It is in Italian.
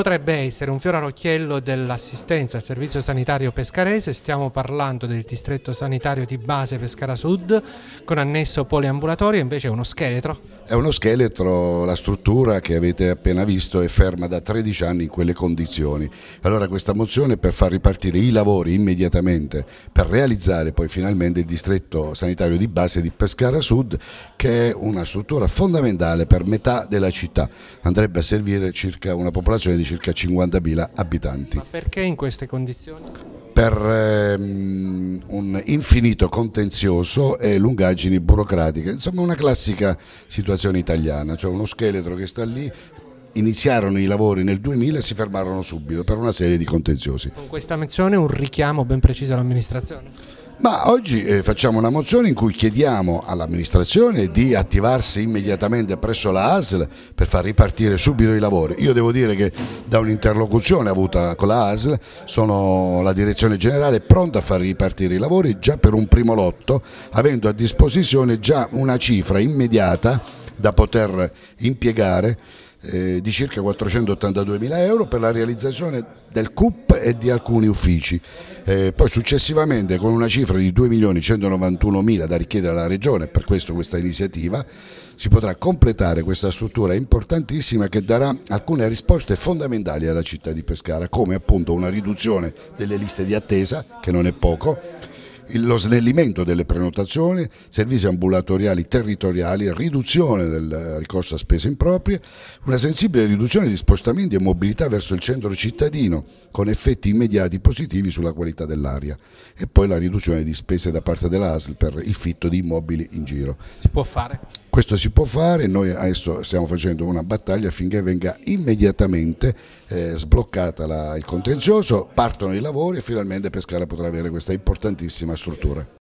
potrebbe essere un fiore all'occhiello dell'assistenza al servizio sanitario pescarese, stiamo parlando del distretto sanitario di base Pescara Sud con annesso poliambulatorio, invece è uno scheletro? È uno scheletro, la struttura che avete appena visto è ferma da 13 anni in quelle condizioni. Allora questa mozione è per far ripartire i lavori immediatamente, per realizzare poi finalmente il distretto sanitario di base di Pescara Sud che è una struttura fondamentale per metà della città, andrebbe a servire circa una popolazione di circa 50.000 abitanti. Ma perché in queste condizioni? Per ehm, un infinito contenzioso e lungaggini burocratiche, insomma una classica situazione italiana, cioè uno scheletro che sta lì, iniziarono i lavori nel 2000 e si fermarono subito per una serie di contenziosi. Con questa menzione un richiamo ben preciso all'amministrazione? Ma oggi eh, facciamo una mozione in cui chiediamo all'amministrazione di attivarsi immediatamente presso la ASL per far ripartire subito i lavori. Io devo dire che da un'interlocuzione avuta con la ASL sono la direzione generale è pronta a far ripartire i lavori già per un primo lotto, avendo a disposizione già una cifra immediata da poter impiegare eh, di circa 482 mila euro per la realizzazione del CUP e di alcuni uffici. Eh, poi successivamente con una cifra di 2 milioni 191 mila da richiedere alla Regione, per questo questa iniziativa, si potrà completare questa struttura importantissima che darà alcune risposte fondamentali alla città di Pescara, come appunto una riduzione delle liste di attesa, che non è poco, lo snellimento delle prenotazioni, servizi ambulatoriali territoriali, riduzione del ricorso a spese improprie, una sensibile riduzione di spostamenti e mobilità verso il centro cittadino con effetti immediati positivi sulla qualità dell'aria e poi la riduzione di spese da parte dell'ASL per il fitto di immobili in giro. Si può fare? Questo si può fare, noi adesso stiamo facendo una battaglia affinché venga immediatamente eh, sbloccata la, il contenzioso, partono i lavori e finalmente Pescara potrà avere questa importantissima struttura.